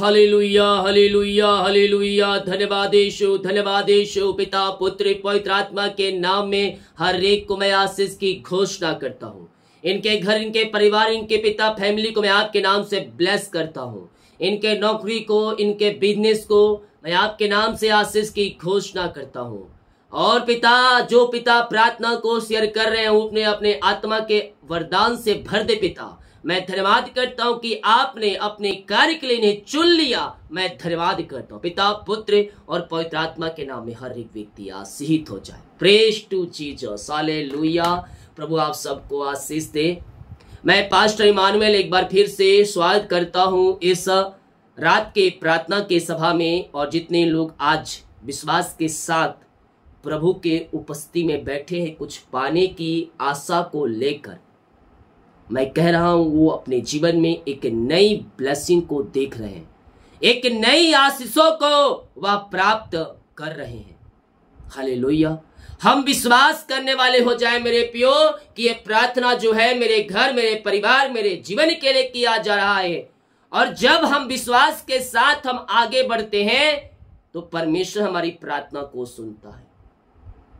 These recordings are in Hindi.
हले लुया हले धन्यवाद यशु धन्यवाद यशु पिता पुत्र पवित्र आत्मा के नाम में हर एक को मैं आशीष की घोषणा करता हूँ इनके घर इनके परिवार इनके पिता फैमिली को मैं आपके नाम से ब्लेस करता हूँ इनके नौकरी को इनके बिजनेस को मैं आपके नाम से आशीष की घोषणा करता हूँ और पिता जो पिता प्रार्थना को शेयर कर रहे हैं अपने अपने आत्मा के वरदान से भर दे पिता मैं धन्यवाद करता हूँ कि आपने अपने कार्य के लिए इन्हें चुन लिया मैं धन्यवाद करता हूँ पिता पुत्र और पवित्र आत्मा के नाम में हर एक व्यक्ति आशीषित हो जाए प्रेस टू साले लुया प्रभु आप सबको आशीष दे मैं पास्टर इमानुएल एक बार फिर से स्वागत करता हूँ इस रात के प्रार्थना के सभा में और जितने लोग आज विश्वास के साथ प्रभु के उपस्थिति में बैठे हैं कुछ पाने की आशा को लेकर मैं कह रहा हूं वो अपने जीवन में एक नई ब्लेसिंग को देख रहे हैं एक नई आशीषों को वह प्राप्त कर रहे हैं हाले हम विश्वास करने वाले हो जाए मेरे पियो कि ये प्रार्थना जो है मेरे घर मेरे परिवार मेरे जीवन के लिए किया जा रहा है और जब हम विश्वास के साथ हम आगे बढ़ते हैं तो परमेश्वर हमारी प्रार्थना को सुनता है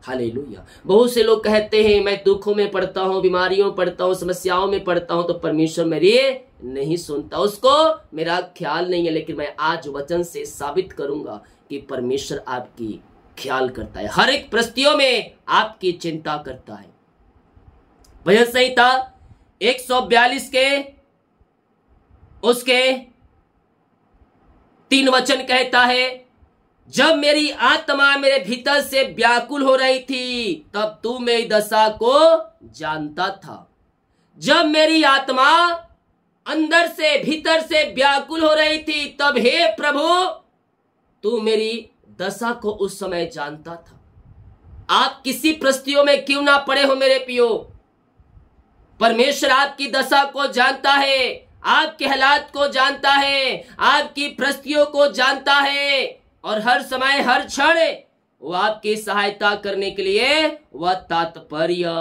हाले बहुत से लोग कहते हैं मैं दुखों में पड़ता हूँ बीमारियों में पड़ता हूँ समस्याओं में पड़ता हूँ तो परमेश्वर मेरी नहीं सुनता उसको मेरा ख्याल नहीं है लेकिन मैं आज वचन से साबित करूंगा कि परमेश्वर आपकी ख्याल करता है हर एक प्रस्तियों में आपकी चिंता करता है भजन संहिता बयालीस के उसके तीन वचन कहता है जब मेरी आत्मा मेरे भीतर से व्याकुल हो रही थी तब तू मेरी दशा को जानता था जब मेरी आत्मा अंदर से भीतर से व्याकुल हो रही थी तब हे प्रभु तू मेरी दशा को उस समय जानता था आप किसी प्रस्तियों में क्यों ना पड़े हो मेरे पियो परमेश्वर आपकी दशा को जानता है आपके हालात को जानता है आपकी प्रस्तियों को जानता है और हर समय हर क्षण वो आपकी सहायता करने के लिए वह तात्पर्य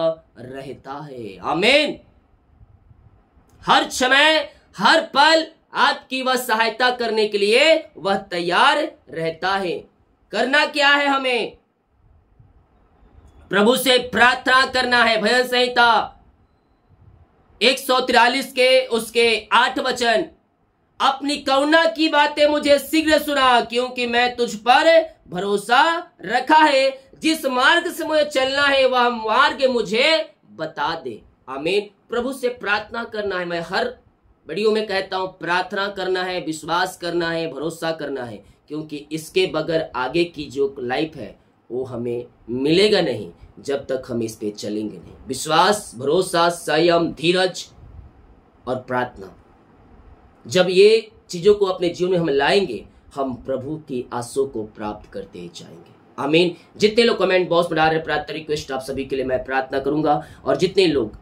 रहता है आमीन हर समय हर पल आपकी वह सहायता करने के लिए वह तैयार रहता है करना क्या है हमें प्रभु से प्रार्थना करना है भजन संहिता एक के उसके आठ वचन अपनी कौना की बातें मुझे शीघ्र सुना क्योंकि मैं तुझ पर भरोसा रखा है जिस मार्ग से मुझे चलना है वह मार्ग मुझे बता दे आमीन प्रभु से प्रार्थना करना है मैं हर वीडियो में कहता हूं प्रार्थना करना है विश्वास करना है भरोसा करना है क्योंकि इसके बगैर आगे की जो लाइफ है वो हमें मिलेगा नहीं जब तक हम इस पे चलेंगे नहीं विश्वास भरोसा संयम धीरज और प्रार्थना जब ये चीज़ों को अपने जीवन में हम लाएंगे हम प्रभु की आंसू को प्राप्त करते ही जाएंगे आमीन जितने लोग कमेंट बॉक्स में डाल रहे प्रार्थना रिक्वेस्ट आप सभी के लिए मैं प्रार्थना करूंगा और जितने लोग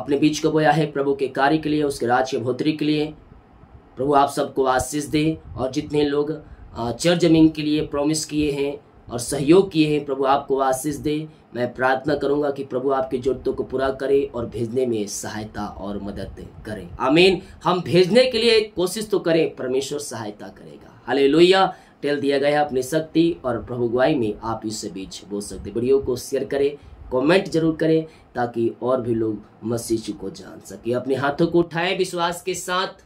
अपने बीच को बोया है प्रभु के कार्य के लिए उसके राज्य भोतरी के लिए प्रभु आप सबको आशीष दे और जितने लोग चर जमीन के लिए प्रॉमिस किए हैं और सहयोग किए हैं प्रभु आपको आशीष दे मैं प्रार्थना करूंगा कि प्रभु आपकी जरूरतों को पूरा करे और भेजने में सहायता और मदद करें आमीन हम भेजने के लिए कोशिश तो करें परमेश्वर सहायता करेगा हले लोहिया टेल दिया गया अपनी शक्ति और प्रभु गुआई में आप इससे बीच बोल सकते वीडियो को शेयर करें कमेंट जरूर करें ताकि और भी लोग मसीह को जान सके अपने हाथों को उठाएं विश्वास के साथ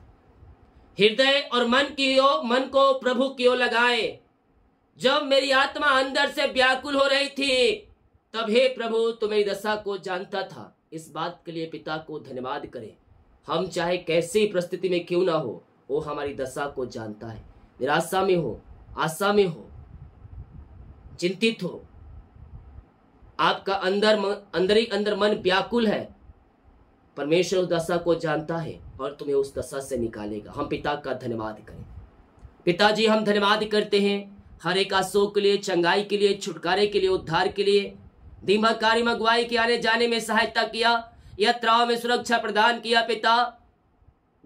हृदय और मन की ओर मन को प्रभु की ओर लगाएं जब मेरी आत्मा अंदर से व्याकुल हो रही थी तब हे प्रभु तो मेरी दशा को जानता था इस बात के लिए पिता को धन्यवाद करें हम चाहे कैसी परिस्थिति में क्यों ना हो वो हमारी दशा को जानता है निराशा में हो आशा में हो चिंतित हो आपका अंदर अंदर ही अंदर मन व्याकुल है परमेश्वर उस दशा को जानता है और तुम्हें उस दशा से निकालेगा हम पिता का धन्यवाद करें पिताजी हम धन्यवाद करते हैं हर एक अशोक के लिए चंगाई के लिए छुटकारे के लिए उद्धार के लिए दीमाकारी मगवाई के आने जाने में सहायता किया यात्राओं में सुरक्षा प्रदान किया पिता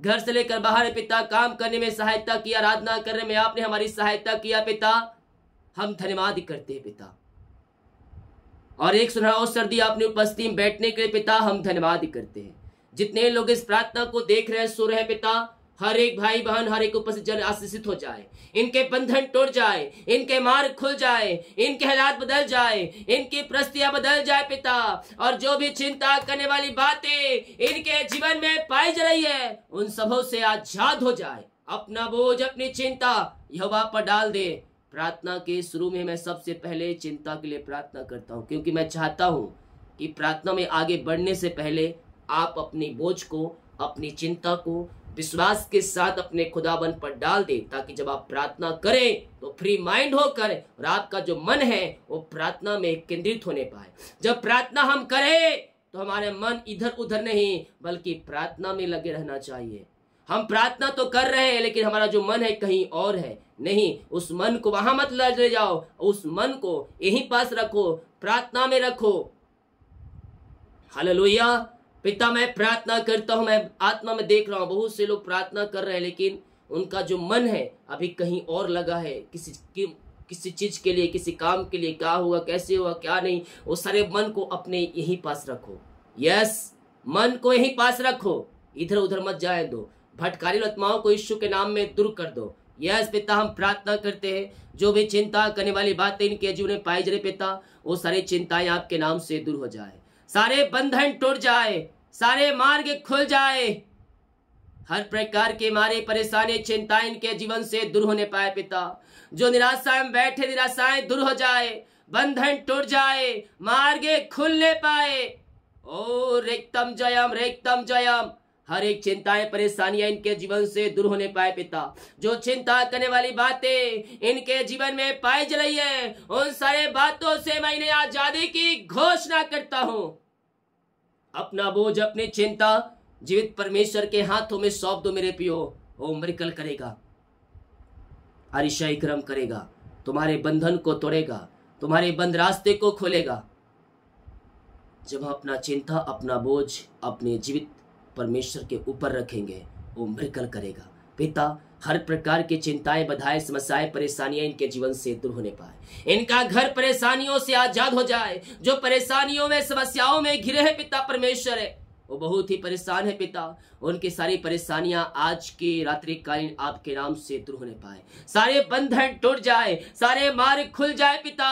घर से लेकर बाहर पिता काम करने में सहायता किया आराधना करने में आपने हमारी सहायता किया पिता हम धन्यवाद करते हैं पिता और एक सुनहरा अवसर दिया अपनी उपस्थिति में बैठने के लिए पिता हम धन्यवाद करते हैं जितने लोग इस प्रार्थना को देख रहे हैं सुन रहे हैं पिता हर एक भाई बहन हर एक उपस्थित जन आशीषित हो जाए इनके बंधन टूट जाए इनके मार्ग खुल जाए इनके हालात बदल जाए इनकी प्रस्तियां बदल जाए पिता और जो भी चिंता करने वाली बातें इनके जीवन में पाई जा रही है उन सबों से आजाद हो जाए अपना बोझ अपनी चिंता यवा पर डाल दे प्रार्थना के शुरू में मैं सबसे पहले चिंता के लिए प्रार्थना करता हूँ क्योंकि मैं चाहता हूँ कि प्रार्थना में आगे बढ़ने से पहले आप अपने बोझ को अपनी चिंता को विश्वास के साथ अपने खुदाबन पर डाल दें ताकि जब आप प्रार्थना करें तो फ्री माइंड होकर रात आपका जो मन है वो प्रार्थना में केंद्रित होने पाए जब प्रार्थना हम करें तो हमारे मन इधर उधर नहीं बल्कि प्रार्थना में लगे रहना चाहिए हम प्रार्थना तो कर रहे हैं लेकिन हमारा जो मन है कहीं और है नहीं उस मन को वहां मत ले जाओ उस मन को यहीं पास रखो प्रार्थना में रखो हालेलुया पिता मैं प्रार्थना करता हूं मैं आत्मा में देख रहा हूं बहुत से लोग प्रार्थना कर रहे हैं लेकिन उनका जो मन है अभी कहीं और लगा है किसी कि, किसी चीज के लिए किसी काम के लिए क्या हुआ कैसे हुआ क्या नहीं वो सारे मन को अपने यहीं पास रखो यस मन को यही पास रखो इधर उधर मत जाए दो भटकारी आत्माओं को यीशु के नाम में दूर कर दो यस पिता हम प्रार्थना करते हैं जो भी चिंता करने वाली बातें इनके जीवन में पाई जा पिता वो सारी चिंताएं आपके नाम से दूर हो जाए सारे बंधन टूट जाए सारे मार्ग खुल जाए हर प्रकार के मारे परेशानी चिंता इनके जीवन से दूर होने पाए पिता जो निराशा में बैठे निराशाएं दूर हो जाए बंधन टूट जाए मार्गे खुलने पाए ओ रेक्तम जयम रेक्तम जयम हर एक चिंताएं परेशानियां इनके जीवन से दूर होने पाए पिता जो चिंता करने वाली बातें इनके जीवन में पाई जा रही है उन सारे बातों से मैंने आजादी की घोषणा करता हूं अपना बोझ अपनी चिंता जीवित परमेश्वर के हाथों में सौंप दो मेरे पियो वो मरिकल करेगा अरिशाई क्रम करेगा तुम्हारे बंधन को तोड़ेगा तुम्हारे बंद रास्ते को खोलेगा जब हम अपना चिंता अपना बोझ अपने जीवित परमेश्वर के ऊपर रखेंगे वो मरिकल करेगा पिता हर प्रकार की चिंताएं बधाएं समस्याएं परेशानियां इनके जीवन से दूर होने पाए इनका घर परेशानियों से आजाद हो जाए जो परेशानियों में समस्याओं में घिरे हैं पिता परमेश्वर है वो बहुत ही परेशान है पिता उनकी सारी परेशानियां आज की रात्रिकालीन आपके नाम से दूर होने पाए सारे बंधन टूट जाए सारे मार्ग खुल जाए पिता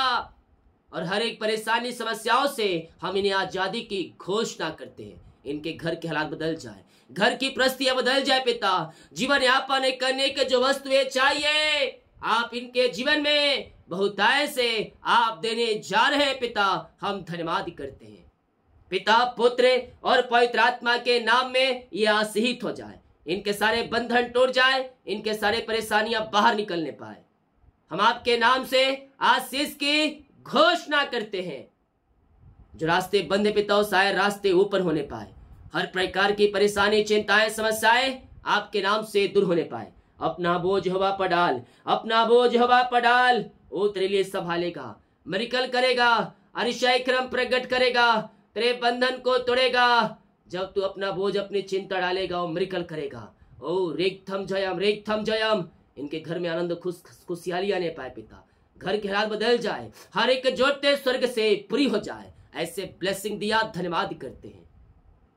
और हर एक परेशानी समस्याओं से हम इन्हें आजादी की घोषणा करते हैं इनके घर के हालात बदल जाए घर की प्रस्तियां बदल जाए पिता जीवन यापन करने के जो वस्तुएं चाहिए आप इनके जीवन में बहुताय से आप देने जा रहे हैं पिता हम धन्यवाद करते हैं पिता पुत्र और पवित्र आत्मा के नाम में ये आशीहित हो जाए इनके सारे बंधन टूट जाए इनके सारे परेशानियां बाहर निकलने पाए हम आपके नाम से आशीष की घोषणा करते हैं जो रास्ते बंद पिता सारे रास्ते ऊपर होने पाए हर प्रकार की परेशानी चिंताएं समस्याएं आपके नाम से दूर होने पाए अपना बोझ हवा पर डाल अपना बोझ हवा पर डाल वो तेरे लिए संभालेगा मरिकल करेगा अरिशय क्रम प्रकट करेगा तेरे बंधन को तोड़ेगा जब तू अपना बोझ अपनी चिंता डालेगा वो मरिकल करेगा ओ रेखम जयम रेखम जयम इनके घर में आनंद खुश खुशहाली आने पाए पिता घर के हालात बदल जाए हर एक जोड़ते स्वर्ग से पूरी हो जाए ऐसे ब्लेसिंग दिया धन्यवाद करते हैं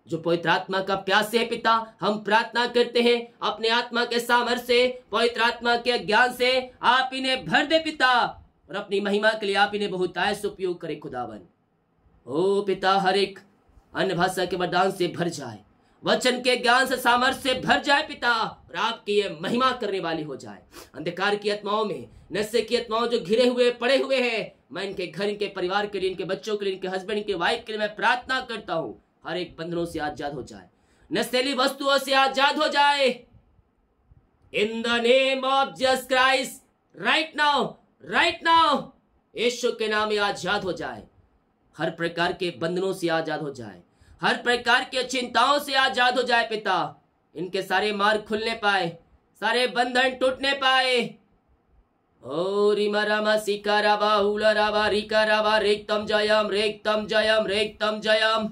जो पवित्र आत्मा का प्यास है पिता हम प्रार्थना करते हैं अपने आत्मा के सामर्थ से पवित्र आत्मा के ज्ञान से आप इन्हें भर दे पिता और अपनी महिमा के लिए आप इन्हें बहुत से उपयोग करें खुदावन ओ पिता हर एक अन्य भाषा के वरदान से भर जाए वचन के ज्ञान से सामर्थ्य से भर जाए पिता और आपकी ये महिमा करने वाली हो जाए अंधकार की आत्माओं में नशे की आत्माओं जो घिरे हुए पड़े हुए हैं मैं इनके घर इनके परिवार के लिए इनके बच्चों के लिए इनके हस्बैंड के वाइफ के लिए मैं प्रार्थना करता हूँ हर एक बंधनों से आजाद हो जाए नशेली वस्तुओं से आजाद हो जाए in the name of Jesus Christ right now right now यीशु के नाम में आजाद हो जाए हर प्रकार के बंधनों से आजाद हो जाए हर प्रकार के चिंताओं से आजाद हो जाए पिता इनके सारे मार्ग खुलने पाए सारे बंधन टूटने पाए ओ रिमा रामा सिका राबा उला रिका रेक्तम जयम रेक्तम जयम रेक्तम जयम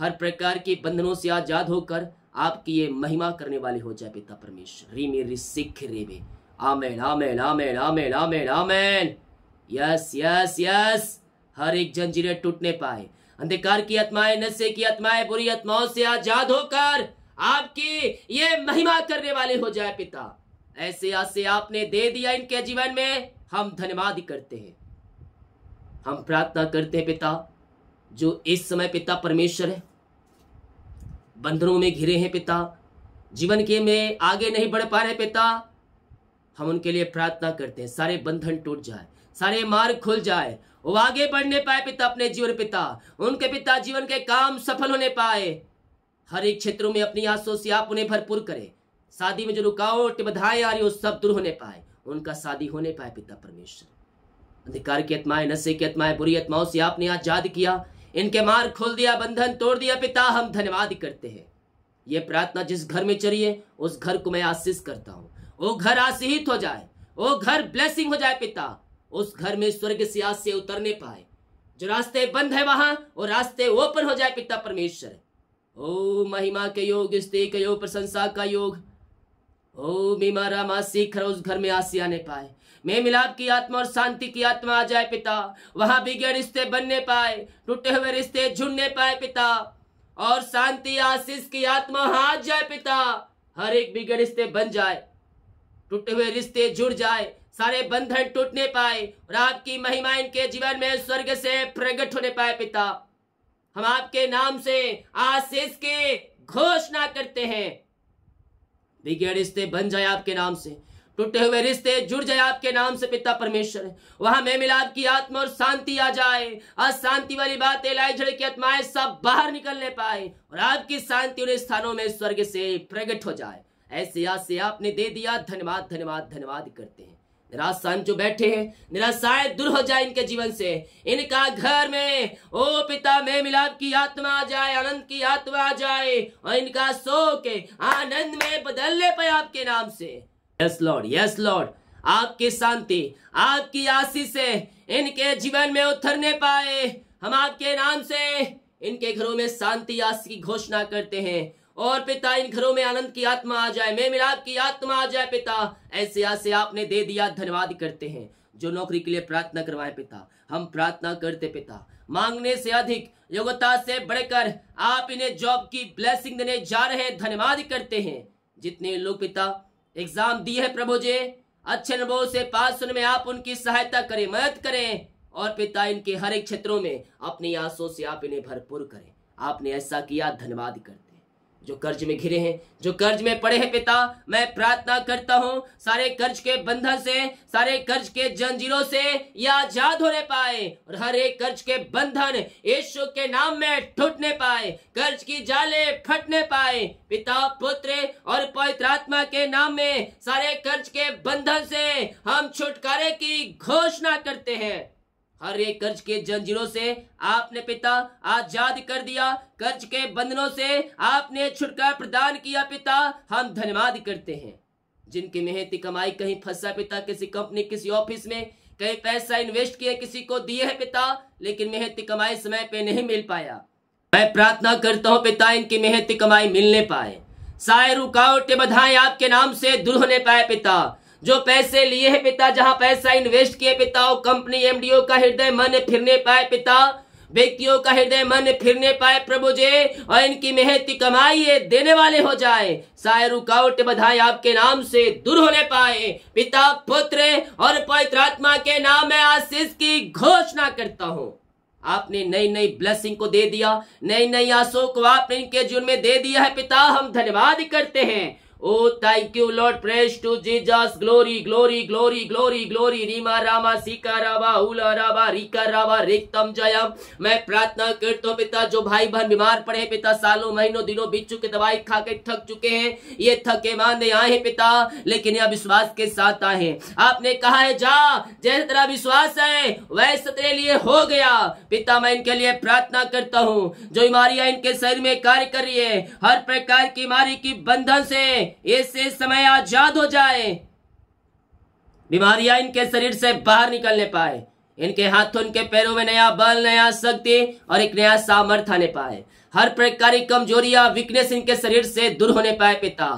हर प्रकार के बंधनों से आजाद होकर आपकी ये महिमा करने वाले हो जाए पिता परमेश्वर री मेरी सिख रे में आमेन आमेन आमेन आमेन आमेन आमेन यस यस यस हर एक जंजीरें टूटने पाए अंधकार की आत्माएं नशे की आत्माएं बुरी आत्माओं से आजाद होकर आपकी ये महिमा करने वाले हो जाए पिता ऐसे आसे आपने दे दिया इनके जीवन में हम धन्यवाद करते हैं हम प्रार्थना करते हैं पिता जो इस समय पिता परमेश्वर है बंधनों में घिरे हैं पिता जीवन के में आगे नहीं बढ़ पा रहे पिता हम उनके लिए प्रार्थना करते हैं सारे बंधन टूट जाए सारे मार्ग खुल जाए वो आगे बढ़ने पाए पिता अपने जीवन पिता उनके पिता जीवन के काम सफल होने पाए हर एक क्षेत्रों में अपनी आंसों से आप उन्हें भरपूर करें शादी में जो रुकावट बधाएं आ रही हो सब दूर होने पाए उनका शादी होने पाए पिता परमेश्वर अधिकार की आत्माएं नशे की आत्माएं बुरी आत्माओं से आपने आजाद किया इनके मार्ग खोल दिया बंधन तोड़ दिया पिता हम धन्यवाद करते हैं ये प्रार्थना जिस घर में चलिए उस घर को मैं आशीष करता हूँ वो घर आशीहित हो जाए वो घर ब्लेसिंग हो जाए पिता उस घर में स्वर्ग सियास से उतरने पाए जो रास्ते बंद है वहां वो रास्ते ओपन हो जाए पिता परमेश्वर ओ महिमा के योग स्त्री के योग प्रशंसा का योग ओ बीमारा मासी खरा उस घर में आसिया ने पाए मैं मिलाप की आत्मा और शांति की आत्मा आ जाए पिता वहां बिगड़ रिश्ते बनने पाए टूटे हुए रिश्ते झुंडने पाए पिता और शांति आशीष की आत्मा हाथ जाए पिता हर एक बिगड़ रिश्ते बन जाए टूटे हुए रिश्ते जुड़ जाए सारे बंधन टूटने पाए और आपकी महिमा इनके जीवन में स्वर्ग से प्रकट होने पाए पिता हम आपके नाम से आशीष की घोषणा करते हैं बिगड़ रिश्ते बन जाए आपके नाम से टूटे हुए रिश्ते जुड़ जाए आपके नाम से पिता परमेश्वर वहां में मिलाप की आत्मा और शांति आ जाए अशांति वाली बातें लाई झड़ की आत्माएं सब बाहर निकलने पाए और आपकी शांति उन स्थानों में स्वर्ग से प्रकट हो जाए ऐसे आज से आपने दे दिया धन्यवाद धन्यवाद धन्यवाद करते हैं निराशान जो बैठे हैं निराशाय दूर हो जाए इनके जीवन से इनका घर में ओ पिता में मिलाप की आत्मा आ जाए आनंद की आत्मा आ जाए और इनका शोक आनंद में बदलने पाए आपके नाम से यस लॉर्ड यस लॉर्ड आपकी शांति आपकी आशीष इनके जीवन में उतरने पाए हम आपके नाम से इनके घरों में शांति आशीष की घोषणा करते हैं और पिता इन घरों में आनंद की आत्मा आ जाए मैं मिलाप की आत्मा आ जाए पिता ऐसे आशे आपने दे दिया धन्यवाद करते हैं जो नौकरी के लिए प्रार्थना करवाए पिता हम प्रार्थना करते पिता मांगने से अधिक योग्यता से बढ़कर आप इन्हें जॉब की ब्लेसिंग देने जा रहे हैं धन्यवाद करते हैं जितने लोग पिता एग्जाम दी है प्रभु जी अच्छे अनुभव से पास होने में आप उनकी सहायता करें मदद करें और पिता इनके हर एक क्षेत्रों में अपनी आंसों से आप इन्हें भरपूर करें आपने ऐसा किया धन्यवाद कर जो कर्ज में घिरे हैं जो कर्ज में पड़े हैं पिता मैं प्रार्थना करता हूँ सारे कर्ज के बंधन से सारे कर्ज के जंजीरों से या आजाद होने पाए और हर एक कर्ज के बंधन यीशु के नाम में टूटने पाए कर्ज की जाले फटने पाए पिता पुत्र और पवित्र आत्मा के नाम में सारे कर्ज के बंधन से हम छुटकारे की घोषणा करते हैं हर एक कर्ज के जंजीरों से आपने पिता आजाद कर दिया कर्ज के बंधनों से आपने छुटकारा प्रदान किया पिता हम धन्यवाद करते हैं जिनकी मेहनती कमाई कहीं फंसा पिता किसी कंपनी किसी ऑफिस में कहीं पैसा इन्वेस्ट किया किसी को दिए है पिता लेकिन मेहनती कमाई समय पे नहीं मिल पाया मैं प्रार्थना करता हूँ पिता इनकी मेहनती कमाई मिलने पाए सारे रुकावटें बधाएं आपके नाम से दूर होने पाए पिता जो पैसे लिए है पिता जहां पैसा इन्वेस्ट किए पिता कंपनी एमडीओ का हृदय मन फिरने पाए पिता व्यक्तियों का हृदय मन फिरने पाए प्रभु जी और इनकी मेहनत कमाई ये देने वाले हो जाए सारे रुकावट बधाई आपके नाम से दूर होने पाए पिता पुत्र और पवित्र आत्मा के नाम में आशीष की घोषणा करता हूँ आपने नई नई ब्लेसिंग को दे दिया नई नई आशों को आपने इनके जुर्म में दे दिया है पिता हम धन्यवाद करते हैं Oh, thank you, Lord. Praise to Jesus. Glory, glory, glory, glory, glory. Rima Rama Sika Rama Hula Rama Rika Rama Riktam Jayam. मैं प्रार्थना करता हूँ पिता जो भाई बहन बीमार पड़े पिता सालों महीनों दिनों बीत चुके दवाई खा के थक चुके हैं ये थके मांदे आए हैं पिता लेकिन यह विश्वास के साथ आए हैं आपने कहा है जा जैसे तेरा विश्वास है वैसे तेरे लिए हो गया पिता मैं इनके लिए प्रार्थना करता हूँ जो बीमारियां इनके शरीर में कार्य कर रही है हर प्रकार की बीमारी की बंधन से ऐसे समय आजाद हो जाए बीमारियां इनके शरीर से बाहर निकलने पाए इनके हाथों इनके पैरों में नया बल नया शक्ति और एक नया सामर्थ्य आने पाए हर प्रकार की कमजोरिया वीकनेस इनके शरीर से दूर होने पाए पिता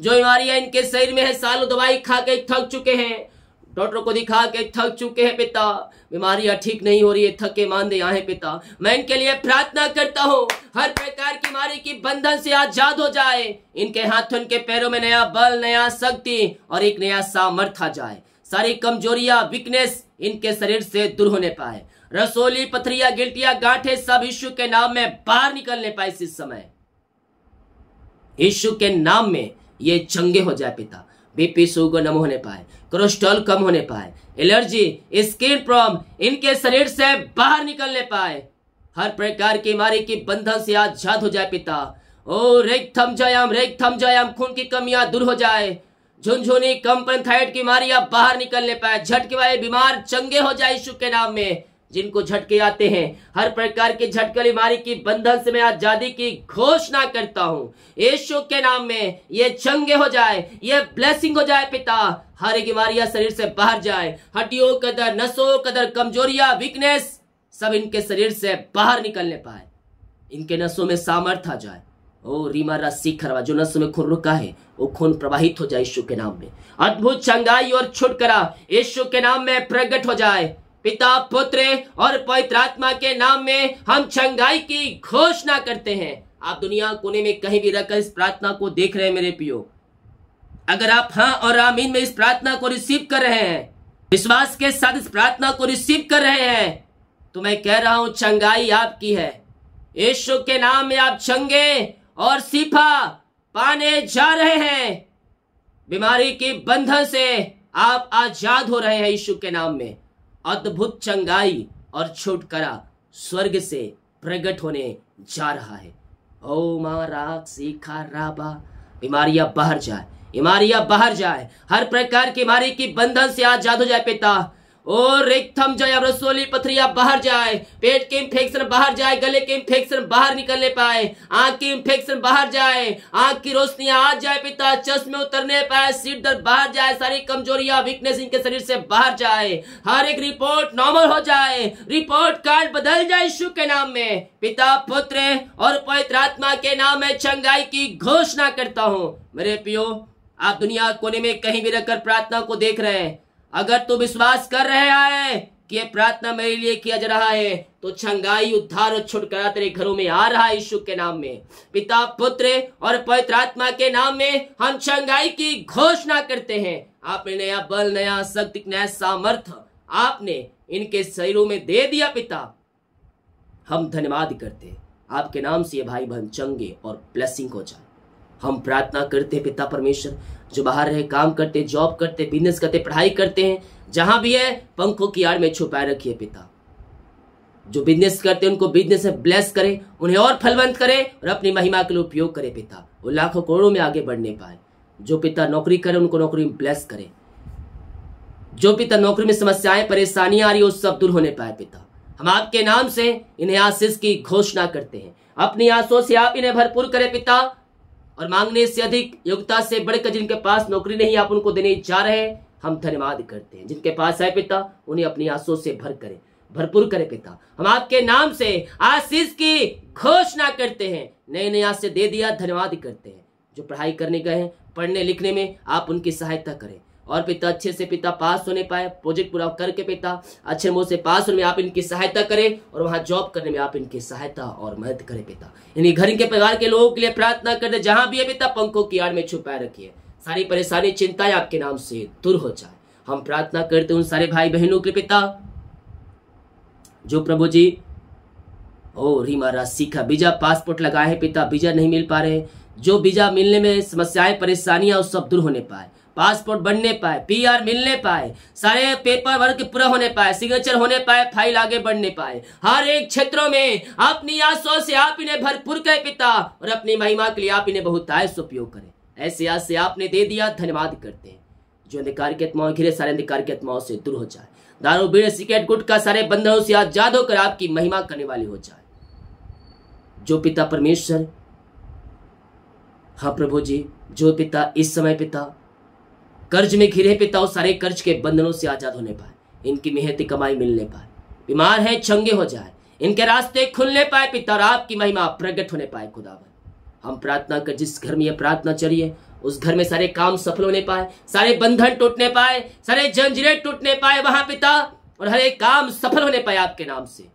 जो बीमारियां इनके शरीर में है सालों दवाई खा के थक चुके हैं डॉक्टर को दिखा के थक चुके हैं पिता बीमारियां ठीक नहीं हो रही है थके मान दे यहाँ पिता मैं इनके लिए प्रार्थना करता हूँ हर प्रकार की बीमारी की बंधन से आजाद हो जाए इनके हाथों इनके पैरों में नया बल नया शक्ति और एक नया सामर्थ आ जाए सारी कमजोरिया वीकनेस इनके शरीर से दूर होने पाए रसोली पथरिया गिल्टिया गांठे सब यीशु के नाम में बाहर निकलने पाए इस समय यीशु के नाम में ये चंगे हो जाए पिता बीपी शुगर नम होने पाए कोलेस्ट्रॉल कम होने पाए एलर्जी स्किन प्रॉब्लम इनके शरीर से बाहर निकलने पाए हर प्रकार की बीमारी की बंधन से आजाद हो जाए पिता ओ रेख थम जायाम रेख थम जायाम खून की कमियां दूर हो जाए झुनझुनी कंपन थाइड की बीमारी बाहर निकलने पाए झटके वाले बीमार चंगे हो जाए यीशु के नाम में जिनको झटके आते हैं हर प्रकार के झटके बीमारी की बंधन से मैं आजादी की घोषणा करता हूँ यीशु के नाम में ये चंगे हो जाए ये ब्लेसिंग हो जाए पिता हर एक बीमारियां शरीर से बाहर जाए हड्डियों कदर नसों कदर कमजोरिया वीकनेस सब इनके शरीर से बाहर निकलने पाए इनके नसों में सामर्थ आ जाए ओ रीमा रस्सी खरवा जो नसों में खून रुका है वो खून प्रवाहित हो जाए यीशु के नाम में अद्भुत चंगाई और छुटकरा यशु के नाम में प्रगट हो जाए पिता पुत्र और पवित्र आत्मा के नाम में हम चंगाई की घोषणा करते हैं आप दुनिया कोने में कहीं भी रहकर इस प्रार्थना को देख रहे हैं मेरे पियो अगर आप हाँ और आमीन में इस प्रार्थना को रिसीव कर रहे हैं विश्वास के साथ इस प्रार्थना को रिसीव कर रहे हैं तो मैं कह रहा हूं चंगाई आपकी है यशु के नाम में आप चंगे और सिफा पाने जा रहे हैं बीमारी के बंधन से आप आजाद हो रहे हैं यीशु के नाम में अद्भुत चंगाई और छुटकारा स्वर्ग से प्रकट होने जा रहा है ओ मा राबा बीमारियां बाहर जाए बीमारियां बाहर जाए हर प्रकार की बीमारी की बंधन से आजाद हो जाए पिता और रेक्थम जाए है रसोली पथरिया बाहर जाए पेट के इन्फेक्शन बाहर जाए गले के इन्फेक्शन बाहर निकलने पाए आंख के इन्फेक्शन बाहर जाए आंख की रोशनी आ जाए पिता चश्मे उतरने पाए सीट दर्द बाहर जाए सारी कमजोरिया वीकनेस इनके शरीर से बाहर जाए हर एक रिपोर्ट नॉर्मल हो जाए रिपोर्ट कार्ड बदल जाए ईशु के नाम में पिता पुत्र और पवित्र आत्मा के नाम में चंगाई की घोषणा करता हूँ मेरे पियो आप दुनिया कोने में कहीं भी रखकर प्रार्थना को देख रहे हैं अगर तू विश्वास कर रहे है कि यह प्रार्थना मेरे लिए किया जा रहा है तो छंगाई उद्धार और छुटकारा तेरे घरों में आ रहा है यीशु के नाम में पिता पुत्र और पवित्र आत्मा के नाम में हम छंगाई की घोषणा करते हैं आपने नया बल नया शक्ति नया सामर्थ आपने इनके शरीरों में दे दिया पिता हम धन्यवाद करते आपके नाम से ये भाई बहन चंगे और ब्लेसिंग हो जाए हम प्रार्थना करते हैं पिता परमेश्वर जो बाहर रहे काम करते जॉब करते बिजनेस करते पढ़ाई करते हैं जहां भी है पंखों की आड़ में छुपाए रखिए पिता जो बिजनेस करते हैं उनको बिजनेस में ब्लेस करें उन्हें और फलवंत करें और अपनी महिमा के लिए उपयोग करें पिता वो लाखों करोड़ों में आगे बढ़ने पाए जो पिता नौकरी करें उनको नौकरी में ब्लेस करें जो पिता नौकरी में समस्याएं परेशानियां आ रही है सब दूर होने पाए पिता हम आपके नाम से इन्हें आशीष की घोषणा करते हैं अपनी आंसों से आप इन्हें भरपूर करें पिता और मांगने से अधिक योग्यता से बढ़कर जिनके पास नौकरी नहीं आप उनको देने जा रहे हम धन्यवाद करते हैं जिनके पास है पिता उन्हें अपनी आंसू से भर करें भरपूर करे पिता हम आपके नाम से आशीष की घोषणा करते हैं नए नए आशीष दे दिया धन्यवाद करते हैं जो पढ़ाई करने गए हैं पढ़ने लिखने में आप उनकी सहायता करें और पिता अच्छे से पिता पास होने पाए प्रोजेक्ट पूरा करके पिता अच्छे मुंह से पास होने में आप इनकी सहायता करें और वहां जॉब करने में आप इनकी सहायता और मदद करें पिता इन्हीं घर के परिवार के लोगों के लिए प्रार्थना कर दे जहां भी है पिता पंखों की आड़ में छुपाए रखिए सारी परेशानी चिंताएं आपके नाम से दूर हो जाए हम प्रार्थना करते उन सारे भाई बहनों के पिता जो प्रभु जी ओ रीमा राशि का बीजा पासपोर्ट लगाए हैं पिता बीजा नहीं मिल पा रहे जो बीजा मिलने में समस्याएं परेशानियां उस सब दूर होने पाए पासपोर्ट बनने पाए पीआर मिलने पाए सारे पेपर वर्क पूरा होने पाए सिग्नेचर होने पाए फाइल आगे बढ़ने पाए हर एक क्षेत्रों में अपनी आसों से आप इन्हें भरपूर करें पिता और अपनी महिमा के लिए आप इन्हें बहुत आय से उपयोग करें ऐसे आज से आपने दे दिया धन्यवाद करते हैं जो अंधकार की आत्माओं घिरे सारे अंधकार की आत्माओं से दूर हो जाए दारू बीड़ सिगरेट गुट का सारे बंधनों से आजाद होकर आपकी महिमा करने वाली हो जाए जो पिता परमेश्वर हाँ प्रभु जी जो पिता इस समय पिता कर्ज में घिरे पिता सारे कर्ज के बंधनों से आजाद होने पाए इनकी मेहनत कमाई मिलने पाए बीमार है चंगे हो जाए इनके रास्ते खुलने पाए पिता और आपकी महिमा प्रकट होने पाए खुदावन हम प्रार्थना कर जिस घर में यह प्रार्थना चलिए उस घर में सारे काम सफल होने पाए सारे बंधन टूटने पाए सारे जंजीरें टूटने पाए वहां पिता और हर एक काम सफल होने पाए आपके नाम से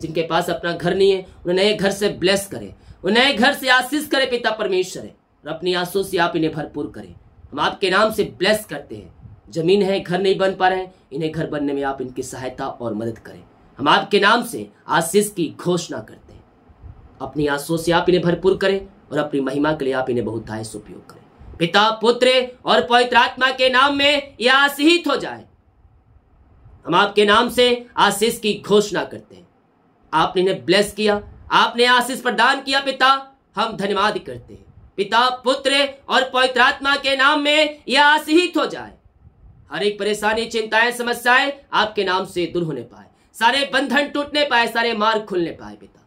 जिनके पास अपना घर नहीं है उन्हें नए घर से ब्लेस करें उन्हें नए घर से आशीष करें पिता परमेश्वर और अपनी आंसू से आप इन्हें भरपूर करें हम आपके नाम से ब्लेस करते हैं जमीन है घर नहीं बन पा रहे हैं इन्हें घर बनने में आप इनकी सहायता और मदद करें हम आपके नाम से आशीष की घोषणा करते हैं अपनी आंसुओं से आप इन्हें भरपूर करें और अपनी महिमा के लिए आप इन्हें बहुत से उपयोग करें पिता पुत्र और पवित्र आत्मा के नाम में यह आशीहित हो जाए हम आपके नाम से आशीष की घोषणा करते हैं आपने इन्हें ब्लेस किया आपने आशीष प्रदान किया पिता हम धन्यवाद करते हैं पिता पुत्र और पवित्र आत्मा के नाम में यह आशीहित हो जाए हर एक परेशानी चिंताएं समस्याएं आपके नाम से दूर होने पाए सारे बंधन टूटने पाए सारे मार्ग खुलने पाए पिता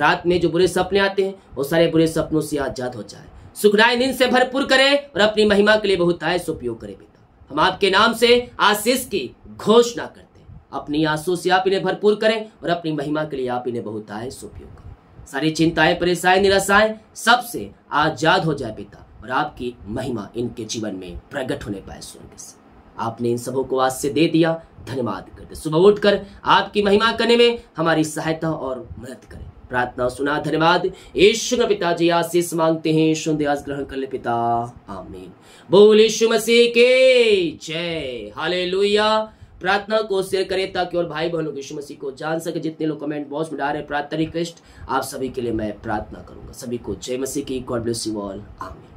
रात में जो बुरे सपने आते हैं वो सारे बुरे सपनों से आजाद हो जाए सुखनाए दिन से भरपूर करे और अपनी महिमा के लिए बहुत से उपयोग करे पिता हम आपके नाम से आशीष की घोषणा करते हैं अपनी आंसू से आप इन्हें भरपूर करें और अपनी महिमा के लिए आप इन्हें बहुत से उपयोग करें सारी चिंताएं परेशाएं निराशाएं सबसे आजाद हो जाए पिता और आपकी महिमा इनके जीवन में प्रकट होने पाए स्वर्ग से आपने इन सबों को आज से दे दिया धन्यवाद करते सुबह उठकर आपकी महिमा करने में हमारी सहायता और मदद करें प्रार्थना सुना धन्यवाद ईश्वर का पिता जी आशीष मांगते हैं ईश्वर दयास ग्रहण कर ले पिता आमीन बोल यीशु मसीह के जय हालेलुया प्रार्थना को शेयर करें ताकि और भाई बहनों यीशु मसीह को जान सके जितने लोग कमेंट बॉक्स में डाल रहे प्रार्थना रिक्वेस्ट आप सभी के लिए मैं प्रार्थना करूंगा सभी को जय मसीह की गॉड ब्लेस यू ऑल आमीन